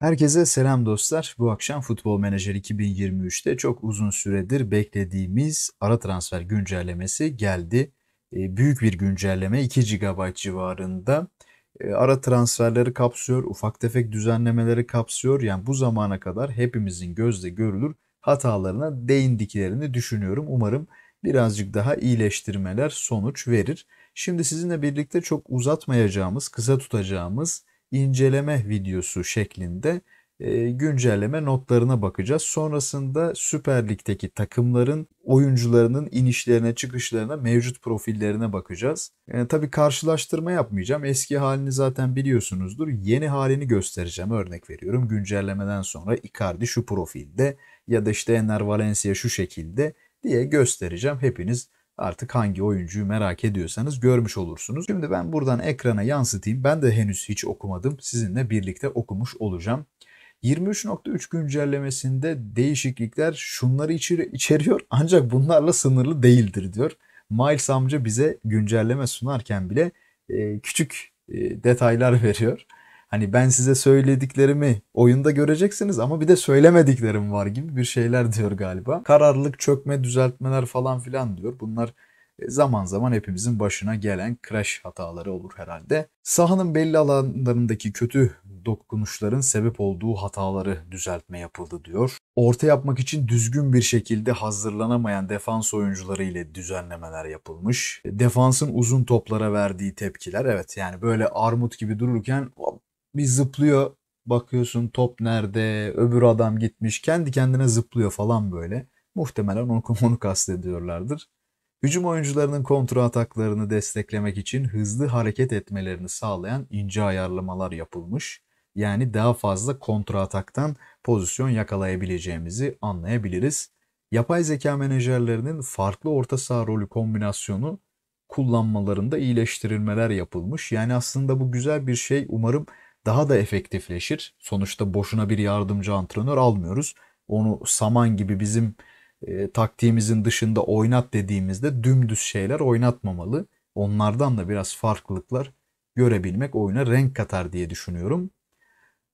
Herkese selam dostlar. Bu akşam Futbol Manager 2023'te çok uzun süredir beklediğimiz ara transfer güncellemesi geldi. Ee, büyük bir güncelleme 2 GB civarında. Ee, ara transferleri kapsıyor, ufak tefek düzenlemeleri kapsıyor. Yani bu zamana kadar hepimizin gözde görülür hatalarına değindiklerini düşünüyorum. Umarım birazcık daha iyileştirmeler sonuç verir. Şimdi sizinle birlikte çok uzatmayacağımız, kısa tutacağımız inceleme videosu şeklinde e, güncelleme notlarına bakacağız. Sonrasında Süper Lig'deki takımların oyuncularının inişlerine, çıkışlarına, mevcut profillerine bakacağız. Yani e, tabii karşılaştırma yapmayacağım. Eski halini zaten biliyorsunuzdur. Yeni halini göstereceğim. Örnek veriyorum güncellemeden sonra Icardi şu profilde ya da işte Enner Valencia şu şekilde diye göstereceğim. Hepiniz Artık hangi oyuncuyu merak ediyorsanız görmüş olursunuz. Şimdi ben buradan ekrana yansıtayım. Ben de henüz hiç okumadım. Sizinle birlikte okumuş olacağım. 23.3 güncellemesinde değişiklikler şunları içeriyor ancak bunlarla sınırlı değildir diyor. Miles amca bize güncelleme sunarken bile küçük detaylar veriyor. Hani ben size söylediklerimi oyunda göreceksiniz ama bir de söylemediklerim var gibi bir şeyler diyor galiba. Kararlılık, çökme, düzeltmeler falan filan diyor. Bunlar e, zaman zaman hepimizin başına gelen crash hataları olur herhalde. Sahanın belli alanlarındaki kötü dokunuşların sebep olduğu hataları düzeltme yapıldı diyor. Orta yapmak için düzgün bir şekilde hazırlanamayan defans oyuncuları ile düzenlemeler yapılmış. Defansın uzun toplara verdiği tepkiler evet yani böyle armut gibi dururken bir zıplıyor bakıyorsun top nerede öbür adam gitmiş kendi kendine zıplıyor falan böyle. Muhtemelen onu, onu kastediyorlardır. Hücum oyuncularının kontra ataklarını desteklemek için hızlı hareket etmelerini sağlayan ince ayarlamalar yapılmış. Yani daha fazla kontra ataktan pozisyon yakalayabileceğimizi anlayabiliriz. Yapay zeka menajerlerinin farklı orta saha rolü kombinasyonu kullanmalarında iyileştirilmeler yapılmış. Yani aslında bu güzel bir şey. Umarım daha da efektifleşir. Sonuçta boşuna bir yardımcı antrenör almıyoruz. Onu saman gibi bizim e, taktiğimizin dışında oynat dediğimizde dümdüz şeyler oynatmamalı. Onlardan da biraz farklılıklar görebilmek oyuna renk katar diye düşünüyorum.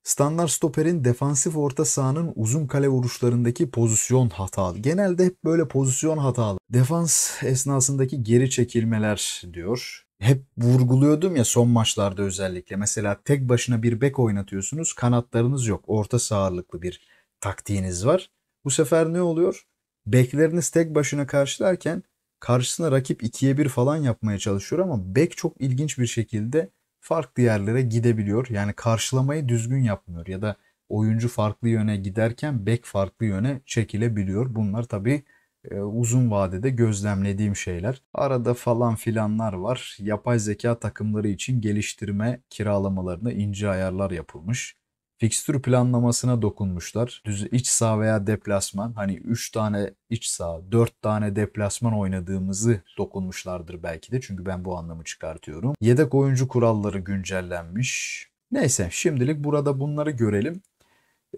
Standart stoperin defansif orta sahanın uzun kale vuruşlarındaki pozisyon hatalı. Genelde hep böyle pozisyon hatalı. Defans esnasındaki geri çekilmeler diyor hep vurguluyordum ya son maçlarda özellikle. Mesela tek başına bir bek oynatıyorsunuz. Kanatlarınız yok. Orta sağırlıklı bir taktiğiniz var. Bu sefer ne oluyor? Bekleriniz tek başına karşılarken karşısına rakip ikiye bir falan yapmaya çalışıyor ama bek çok ilginç bir şekilde farklı yerlere gidebiliyor. Yani karşılamayı düzgün yapmıyor ya da oyuncu farklı yöne giderken bek farklı yöne çekilebiliyor. Bunlar tabii e, uzun vadede gözlemlediğim şeyler. Arada falan filanlar var. Yapay zeka takımları için geliştirme kiralamalarına ince ayarlar yapılmış. Fikstür planlamasına dokunmuşlar. Düz iç saha veya deplasman hani 3 tane iç saha, 4 tane deplasman oynadığımızı dokunmuşlardır belki de. Çünkü ben bu anlamı çıkartıyorum. Yedek oyuncu kuralları güncellenmiş. Neyse şimdilik burada bunları görelim.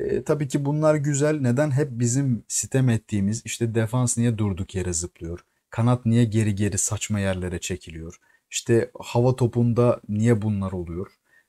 E, tabii ki bunlar güzel. Neden hep bizim sitem ettiğimiz işte defans niye durduk yere zıplıyor? Kanat niye geri geri saçma yerlere çekiliyor? İşte hava topunda niye bunlar oluyor?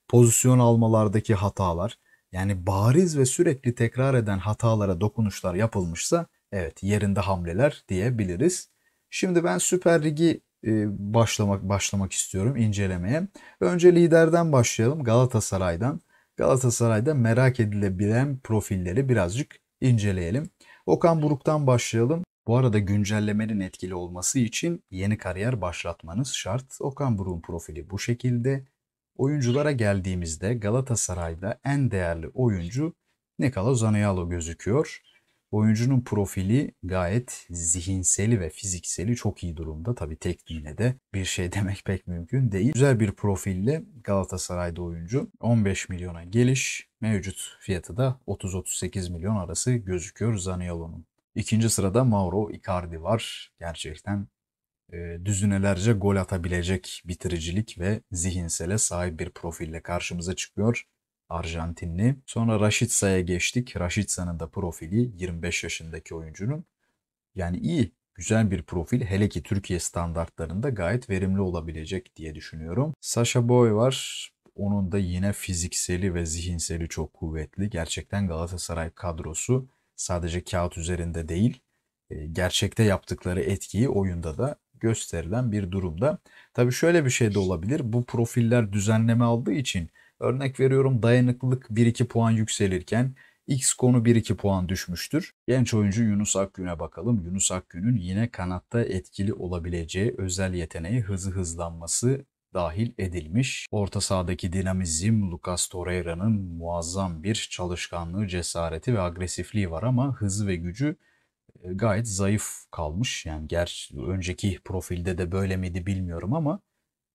Pozisyon almalardaki hatalar. Yani bariz ve sürekli tekrar eden hatalara dokunuşlar yapılmışsa evet yerinde hamleler diyebiliriz. Şimdi ben Süper Lig'i e, başlamak başlamak istiyorum incelemeye. Önce liderden başlayalım Galatasaray'dan. Galatasaray'da merak edilebilen profilleri birazcık inceleyelim. Okan Buruk'tan başlayalım. Bu arada güncellemenin etkili olması için yeni kariyer başlatmanız şart. Okan Buruk'un profili bu şekilde. Oyunculara geldiğimizde Galatasaray'da en değerli oyuncu Nikola Zaniolo gözüküyor. Oyuncunun profili gayet zihinseli ve fizikseli çok iyi durumda. Tabii tekniğine de bir şey demek pek mümkün değil. Güzel bir profille Galatasaray'da oyuncu 15 milyona geliş, mevcut fiyatı da 30-38 milyon arası gözüküyor Zaniolo'nun. İkinci sırada Mauro Icardi var. Gerçekten e, düzünelerce gol atabilecek bitiricilik ve zihinsele sahip bir profille karşımıza çıkıyor. Arjantinli. Sonra Raşitsa'ya geçtik. Raşitsa'nın da profili 25 yaşındaki oyuncunun. Yani iyi, güzel bir profil. Hele ki Türkiye standartlarında gayet verimli olabilecek diye düşünüyorum. Sasha Boy var. Onun da yine fizikseli ve zihinseli çok kuvvetli. Gerçekten Galatasaray kadrosu sadece kağıt üzerinde değil, e, gerçekte yaptıkları etkiyi oyunda da gösterilen bir durumda. Tabii şöyle bir şey de olabilir. Bu profiller düzenleme aldığı için Örnek veriyorum dayanıklılık 1-2 puan yükselirken X konu 1-2 puan düşmüştür. Genç oyuncu Yunus Akgün'e bakalım. Yunus Akgün'ün yine kanatta etkili olabileceği özel yeteneği hızı hızlanması dahil edilmiş. Orta sahadaki dinamizm Lucas Torreira'nın muazzam bir çalışkanlığı, cesareti ve agresifliği var ama hızı ve gücü e, gayet zayıf kalmış. Yani gerçi önceki profilde de böyle miydi bilmiyorum ama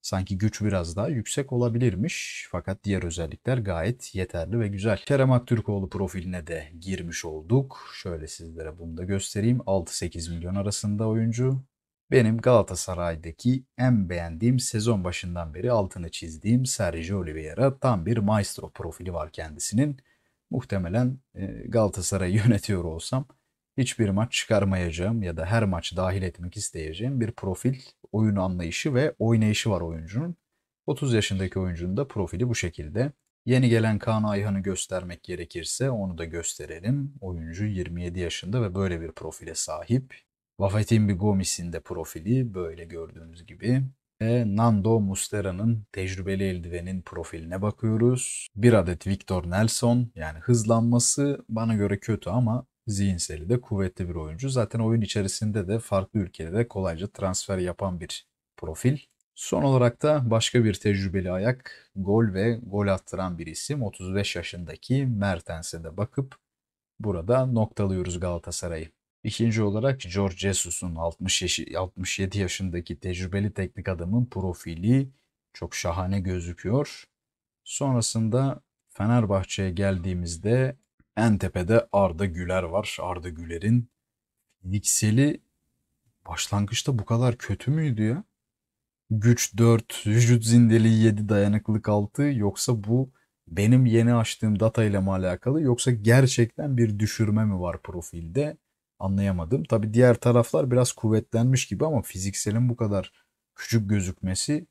Sanki güç biraz daha yüksek olabilirmiş fakat diğer özellikler gayet yeterli ve güzel. Kerem Aktürkoğlu profiline de girmiş olduk. Şöyle sizlere bunu da göstereyim. 6-8 milyon arasında oyuncu. Benim Galatasaray'daki en beğendiğim sezon başından beri altını çizdiğim Sergio Oliveira tam bir maestro profili var kendisinin. Muhtemelen e, Galatasaray'ı yönetiyor olsam hiçbir maç çıkarmayacağım ya da her maç dahil etmek isteyeceğim bir profil oyun anlayışı ve oynayışı var oyuncunun. 30 yaşındaki oyuncunun da profili bu şekilde. Yeni gelen Kaan Ayhan'ı göstermek gerekirse onu da gösterelim. Oyuncu 27 yaşında ve böyle bir profile sahip. Vafetimbi Gomis'in de profili böyle gördüğünüz gibi. Ve Nando Mustera'nın tecrübeli eldivenin profiline bakıyoruz. Bir adet Victor Nelson yani hızlanması bana göre kötü ama zihinseli de kuvvetli bir oyuncu. Zaten oyun içerisinde de farklı ülkelere kolayca transfer yapan bir profil. Son olarak da başka bir tecrübeli ayak, gol ve gol attıran bir isim 35 yaşındaki Mertens'e de bakıp burada noktalıyoruz Galatasaray'ı. İkinci olarak George Jesus'un 67 yaşındaki tecrübeli teknik adamın profili çok şahane gözüküyor. Sonrasında Fenerbahçe'ye geldiğimizde en tepede Arda Güler var. Arda Güler'in Niksel'i başlangıçta bu kadar kötü müydü ya? Güç 4, vücut zindeliği 7, dayanıklılık 6 yoksa bu benim yeni açtığım data ile mi alakalı yoksa gerçekten bir düşürme mi var profilde anlayamadım. Tabi diğer taraflar biraz kuvvetlenmiş gibi ama fizikselin bu kadar küçük gözükmesi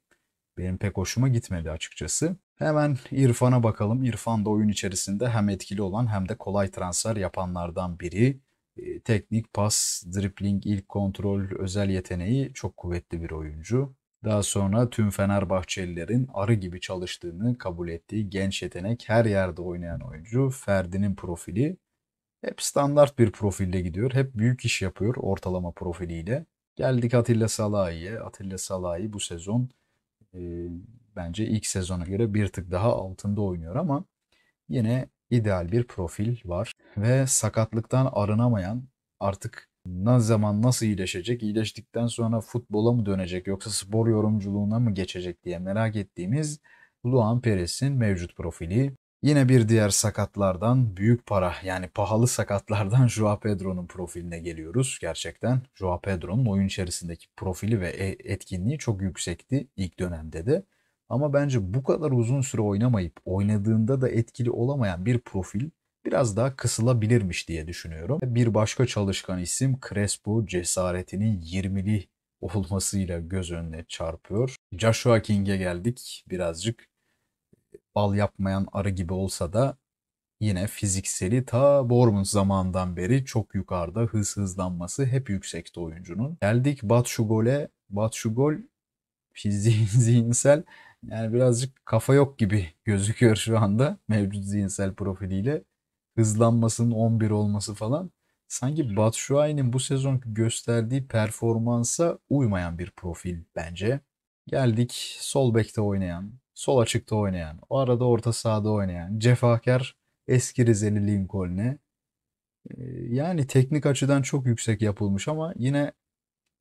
benim pek hoşuma gitmedi açıkçası. Hemen İrfan'a bakalım. İrfan da oyun içerisinde hem etkili olan hem de kolay transfer yapanlardan biri. Ee, teknik, pas, dribbling, ilk kontrol, özel yeteneği çok kuvvetli bir oyuncu. Daha sonra tüm Fenerbahçelilerin arı gibi çalıştığını kabul ettiği genç yetenek her yerde oynayan oyuncu Ferdi'nin profili hep standart bir profille gidiyor. Hep büyük iş yapıyor ortalama profiliyle. Geldik Atilla Salahi'ye. Atilla Salahi bu sezon e, bence ilk sezona göre bir tık daha altında oynuyor ama yine ideal bir profil var. Ve sakatlıktan arınamayan artık ne zaman nasıl iyileşecek, iyileştikten sonra futbola mı dönecek yoksa spor yorumculuğuna mı geçecek diye merak ettiğimiz Luan Perez'in mevcut profili. Yine bir diğer sakatlardan büyük para yani pahalı sakatlardan Joao Pedro'nun profiline geliyoruz gerçekten. Joao Pedro'nun oyun içerisindeki profili ve e, etkinliği çok yüksekti ilk dönemde de. Ama bence bu kadar uzun süre oynamayıp oynadığında da etkili olamayan bir profil biraz daha kısılabilirmiş diye düşünüyorum. Bir başka çalışkan isim Crespo cesaretinin 20'li olmasıyla göz önüne çarpıyor. Joshua King'e geldik. Birazcık bal yapmayan arı gibi olsa da yine fizikseli ta Bournemouth zamanından beri çok yukarıda hız hızlanması hep yüksekte oyuncunun. Geldik Batşugol'e. Batşugol fiziğin zihinsel yani birazcık kafa yok gibi gözüküyor şu anda mevcut zihinsel profiliyle. Hızlanmasının 11 olması falan. Sanki Batshuayi'nin bu sezon gösterdiği performansa uymayan bir profil bence. Geldik sol bekte oynayan, sol açıkta oynayan, o arada orta sahada oynayan, cefakar eski Rizeli Lincoln'e. Ee, yani teknik açıdan çok yüksek yapılmış ama yine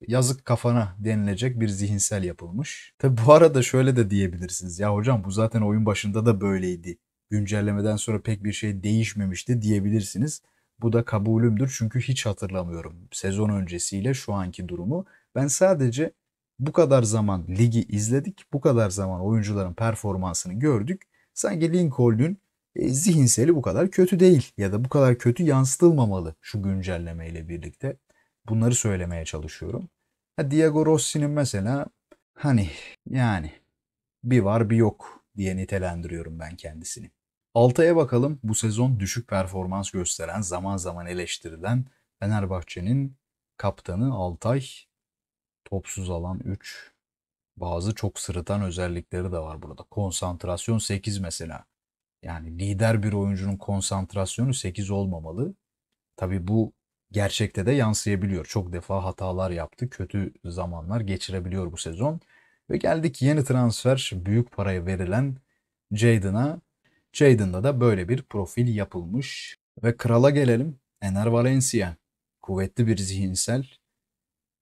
yazık kafana denilecek bir zihinsel yapılmış. Tabi bu arada şöyle de diyebilirsiniz. Ya hocam bu zaten oyun başında da böyleydi. Güncellemeden sonra pek bir şey değişmemişti diyebilirsiniz. Bu da kabulümdür çünkü hiç hatırlamıyorum sezon öncesiyle şu anki durumu. Ben sadece bu kadar zaman ligi izledik, bu kadar zaman oyuncuların performansını gördük. Sanki Lincoln'ün e, zihinseli bu kadar kötü değil ya da bu kadar kötü yansıtılmamalı şu güncellemeyle birlikte. Bunları söylemeye çalışıyorum. Ha, Diego Rossi'nin mesela hani yani bir var bir yok diye nitelendiriyorum ben kendisini. Altaya bakalım bu sezon düşük performans gösteren zaman zaman eleştirilen Fenerbahçe'nin kaptanı Altay. Topsuz alan 3. Bazı çok sırıtan özellikleri de var burada. Konsantrasyon 8 mesela. Yani lider bir oyuncunun konsantrasyonu 8 olmamalı. Tabi bu gerçekte de yansıyabiliyor. Çok defa hatalar yaptı, kötü zamanlar geçirebiliyor bu sezon. Ve geldik yeni transfer büyük paraya verilen Jadon'a. Jadon'da da böyle bir profil yapılmış. Ve krala gelelim. Ener Valencia. Kuvvetli bir zihinsel,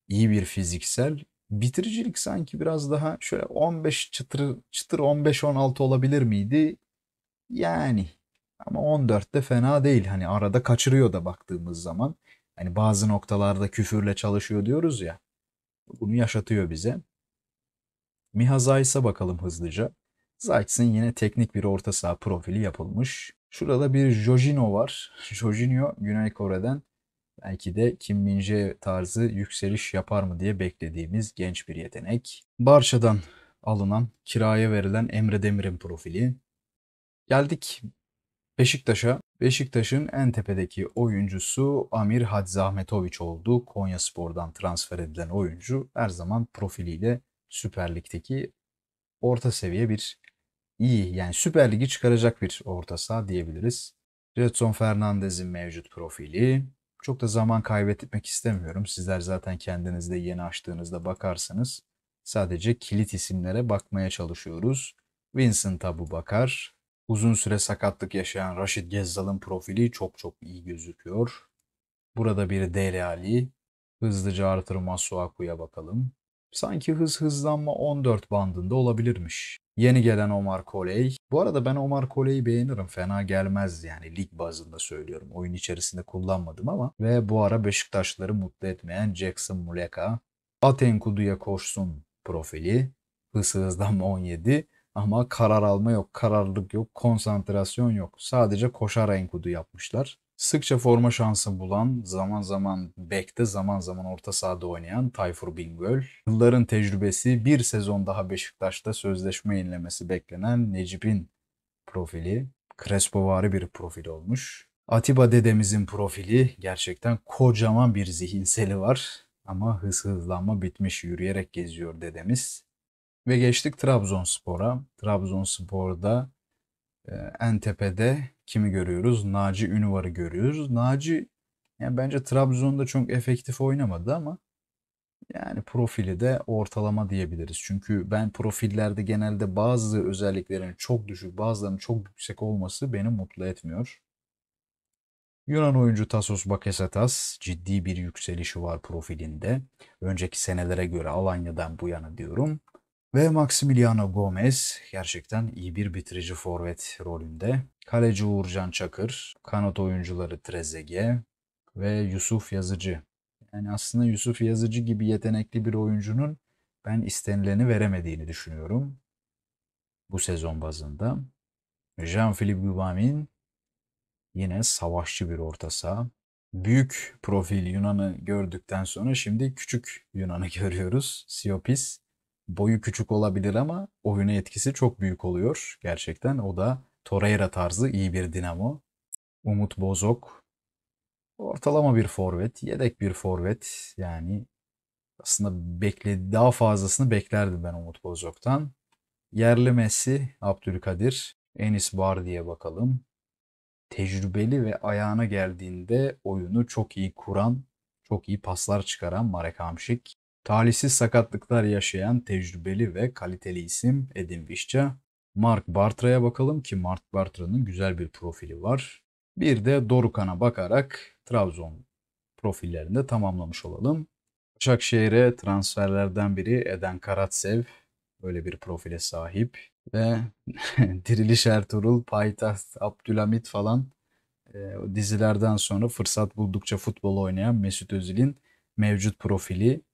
iyi bir fiziksel. Bitiricilik sanki biraz daha şöyle 15 çıtır, çıtır 15-16 olabilir miydi? Yani ama 14'te fena değil. Hani arada kaçırıyor da baktığımız zaman. Hani bazı noktalarda küfürle çalışıyor diyoruz ya. Bunu yaşatıyor bize. Miha Zayt'sa bakalım hızlıca. Zayt'sin yine teknik bir orta saha profili yapılmış. Şurada bir Jojino var. Jojino Güney Kore'den belki de Kim min tarzı yükseliş yapar mı diye beklediğimiz genç bir yetenek. Barça'dan alınan, kiraya verilen Emre Demir'in profili. Geldik Beşiktaş'a Beşiktaş'ın en tepedeki oyuncusu Amir Hadzahmetoviç oldu. Konya Spor'dan transfer edilen oyuncu her zaman profiliyle Süper Lig'deki orta seviye bir iyi yani Süper Lig'i çıkaracak bir orta saha diyebiliriz. Jetson Fernandez'in mevcut profili. Çok da zaman kaybetmek istemiyorum. Sizler zaten kendinizde yeni açtığınızda bakarsanız sadece kilit isimlere bakmaya çalışıyoruz. Vincent Abu Bakar, Uzun süre sakatlık yaşayan Raşit Gezzal'ın profili çok çok iyi gözüküyor. Burada bir Dele Ali. Hızlıca Arthur Masuaku'ya bakalım. Sanki hız hızlanma 14 bandında olabilirmiş. Yeni gelen Omar Koley. Bu arada ben Omar Koley'i beğenirim. Fena gelmez yani lig bazında söylüyorum. Oyun içerisinde kullanmadım ama. Ve bu ara Beşiktaşları mutlu etmeyen Jackson Muleka. kuduya koşsun profili. Hız hızlanma 17. Ama karar alma yok, kararlılık yok, konsantrasyon yok. Sadece koşar enkudu yapmışlar. Sıkça forma şansı bulan, zaman zaman bekte, zaman zaman orta sahada oynayan Tayfur Bingöl. Yılların tecrübesi bir sezon daha Beşiktaş'ta sözleşme yenilemesi beklenen Necip'in profili. Crespo'vari bir profil olmuş. Atiba dedemizin profili gerçekten kocaman bir zihinseli var. Ama hız hızlanma bitmiş yürüyerek geziyor dedemiz. Ve geçtik Trabzonspor'a. Trabzonspor'da e, en tepede kimi görüyoruz? Naci Ünvar'ı görüyoruz. Naci yani bence Trabzon'da çok efektif oynamadı ama yani profili de ortalama diyebiliriz. Çünkü ben profillerde genelde bazı özelliklerin çok düşük, bazılarının çok yüksek olması beni mutlu etmiyor. Yunan oyuncu Tasos Bakasetas ciddi bir yükselişi var profilinde. Önceki senelere göre Alanya'dan bu yana diyorum. Ve Maximiliano Gomez gerçekten iyi bir bitirici forvet rolünde. Kaleci Uğurcan Çakır, kanat oyuncuları Trezege ve Yusuf Yazıcı. Yani aslında Yusuf Yazıcı gibi yetenekli bir oyuncunun ben istenileni veremediğini düşünüyorum. Bu sezon bazında. Jean-Philippe Gubamin yine savaşçı bir orta saha. Büyük profil Yunan'ı gördükten sonra şimdi küçük Yunan'ı görüyoruz. Siopis boyu küçük olabilir ama oyuna etkisi çok büyük oluyor. Gerçekten o da Torreira tarzı iyi bir dinamo. Umut Bozok ortalama bir forvet, yedek bir forvet. Yani aslında bekle daha fazlasını beklerdim ben Umut Bozok'tan. Yerli Messi, Abdülkadir, Enis Bar diye bakalım. Tecrübeli ve ayağına geldiğinde oyunu çok iyi kuran, çok iyi paslar çıkaran Marek Hamşik. Talihsiz sakatlıklar yaşayan tecrübeli ve kaliteli isim Edin Vişça. Mark Bartra'ya bakalım ki Mark Bartra'nın güzel bir profili var. Bir de Dorukan'a bakarak Trabzon profillerini de tamamlamış olalım. Başakşehir'e transferlerden biri Eden Karatsev böyle bir profile sahip ve Diriliş Ertuğrul, Payitaht, Abdülhamit falan e, dizilerden sonra fırsat buldukça futbol oynayan Mesut Özil'in mevcut profili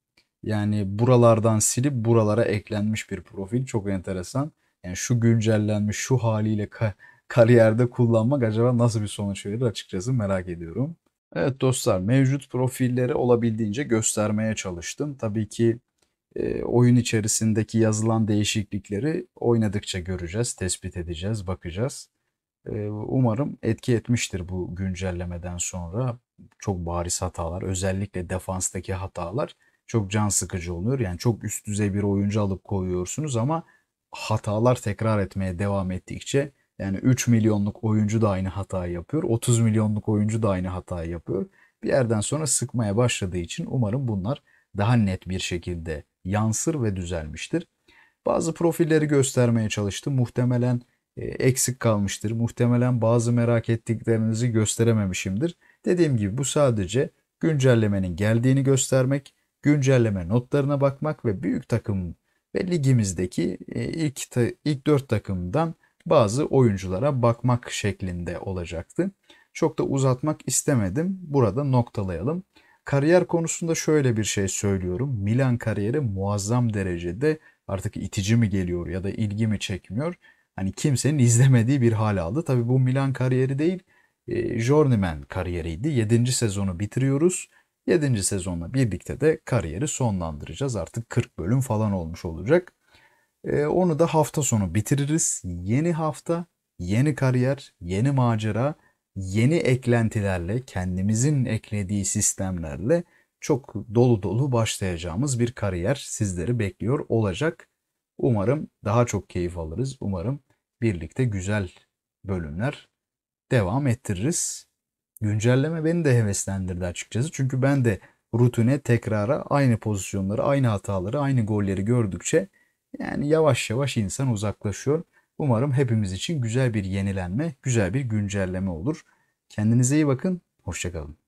yani buralardan silip buralara eklenmiş bir profil. Çok enteresan. Yani şu güncellenmiş şu haliyle ka- kariyerde kullanmak acaba nasıl bir sonuç verir açıkçası merak ediyorum. Evet dostlar mevcut profilleri olabildiğince göstermeye çalıştım. Tabii ki e, oyun içerisindeki yazılan değişiklikleri oynadıkça göreceğiz, tespit edeceğiz, bakacağız. E, umarım etki etmiştir bu güncellemeden sonra. Çok bariz hatalar, özellikle defanstaki hatalar çok can sıkıcı oluyor. Yani çok üst düzey bir oyuncu alıp koyuyorsunuz ama hatalar tekrar etmeye devam ettikçe yani 3 milyonluk oyuncu da aynı hatayı yapıyor. 30 milyonluk oyuncu da aynı hatayı yapıyor. Bir yerden sonra sıkmaya başladığı için umarım bunlar daha net bir şekilde yansır ve düzelmiştir. Bazı profilleri göstermeye çalıştım. Muhtemelen e, eksik kalmıştır. Muhtemelen bazı merak ettiklerinizi gösterememişimdir. Dediğim gibi bu sadece güncellemenin geldiğini göstermek güncelleme notlarına bakmak ve büyük takım ve ligimizdeki e, ilk ilk 4 takımdan bazı oyunculara bakmak şeklinde olacaktı. Çok da uzatmak istemedim. Burada noktalayalım. Kariyer konusunda şöyle bir şey söylüyorum. Milan kariyeri muazzam derecede artık itici mi geliyor ya da ilgi mi çekmiyor? Hani kimsenin izlemediği bir hal aldı. Tabii bu Milan kariyeri değil, e, Journeyman kariyeriydi. 7. sezonu bitiriyoruz. 7. sezonla birlikte de kariyeri sonlandıracağız. Artık 40 bölüm falan olmuş olacak. E, onu da hafta sonu bitiririz. Yeni hafta, yeni kariyer, yeni macera, yeni eklentilerle, kendimizin eklediği sistemlerle çok dolu dolu başlayacağımız bir kariyer sizleri bekliyor olacak. Umarım daha çok keyif alırız. Umarım birlikte güzel bölümler devam ettiririz güncelleme beni de heveslendirdi açıkçası. Çünkü ben de rutine, tekrara, aynı pozisyonları, aynı hataları, aynı golleri gördükçe yani yavaş yavaş insan uzaklaşıyor. Umarım hepimiz için güzel bir yenilenme, güzel bir güncelleme olur. Kendinize iyi bakın, hoşçakalın.